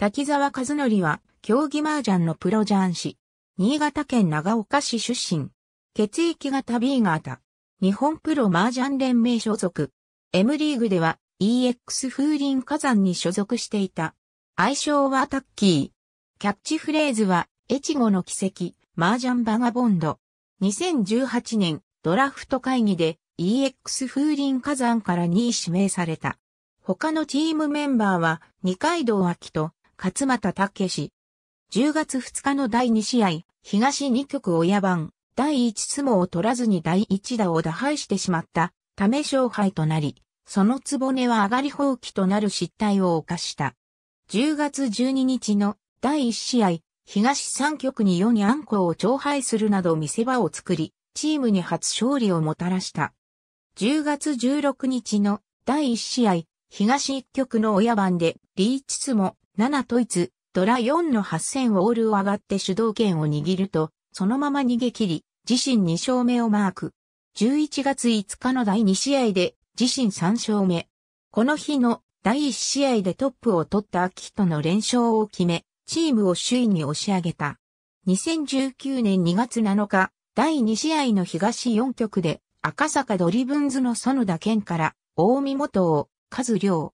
滝沢和則は、競技麻雀のプロ雀士。新潟県長岡市出身。血液型 B 型。日本プロ麻雀連盟所属。M リーグでは EX 風林火山に所属していた。愛称はタッキー。キャッチフレーズは、越後の奇跡、麻雀バガボンド。2018年、ドラフト会議で EX 風林火山から2位指名された。他のチームメンバーは、二階堂秋と勝又武史。10月2日の第2試合、東2局親番、第1相撲を取らずに第1打を打敗してしまったため勝敗となり、その壺根は上がり放棄となる失態を犯した。10月12日の第1試合、東3局に4にアンコを徴敗するなど見せ場を作り、チームに初勝利をもたらした。10月16日の第1試合、東1局の親番でリーチスも7ドイツ、ドラ4の8000オールを上がって主導権を握ると、そのまま逃げ切り、自身2勝目をマーク。11月5日の第2試合で、自身3勝目。この日の第1試合でトップを取った秋との連勝を決め、チームを首位に押し上げた。2019年2月7日、第2試合の東4局で、赤坂ドリブンズの園田健から、大見元を、数量。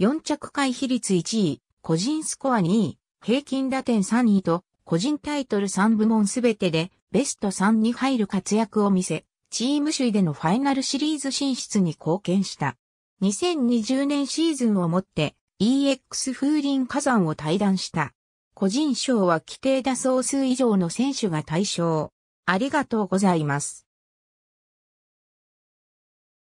4着回避率1位、個人スコア2位、平均打点3位と、個人タイトル3部門すべてで、ベスト3に入る活躍を見せ、チーム首位でのファイナルシリーズ進出に貢献した。2020年シーズンをもって EX 風林火山を退団した。個人賞は規定打層数以上の選手が対象。ありがとうございます。